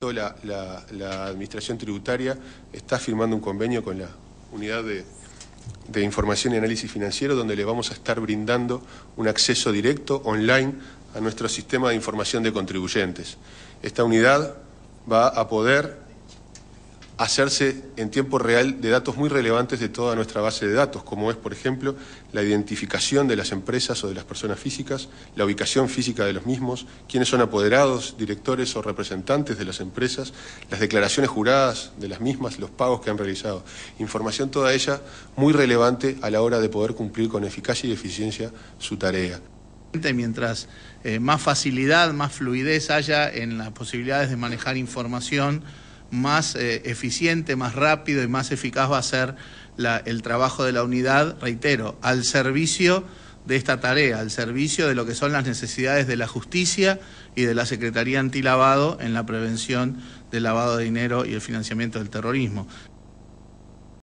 La, Administración Tributaria está firmando un convenio con la Unidad de, de, Información y Análisis Financiero donde le vamos a estar brindando un acceso directo online a nuestro sistema de información de contribuyentes. Esta unidad va a poder hacerse en tiempo real de datos muy relevantes de toda nuestra base de datos, como es, por ejemplo, la identificación de las empresas o de las personas físicas, la ubicación física de los mismos, quiénes son apoderados, directores o representantes de las empresas, las declaraciones juradas de las mismas, los pagos que han realizado. Información toda ella muy relevante a la hora de poder cumplir con eficacia y eficiencia su tarea. Mientras eh, más facilidad, más fluidez haya en las posibilidades de manejar información, más eh, eficiente, más rápido y más eficaz va a ser el trabajo de la unidad, reitero, al servicio de esta tarea, al servicio de lo que son las necesidades de la justicia y de la Secretaría Antilavado en la prevención del lavado de dinero y el financiamiento del terrorismo.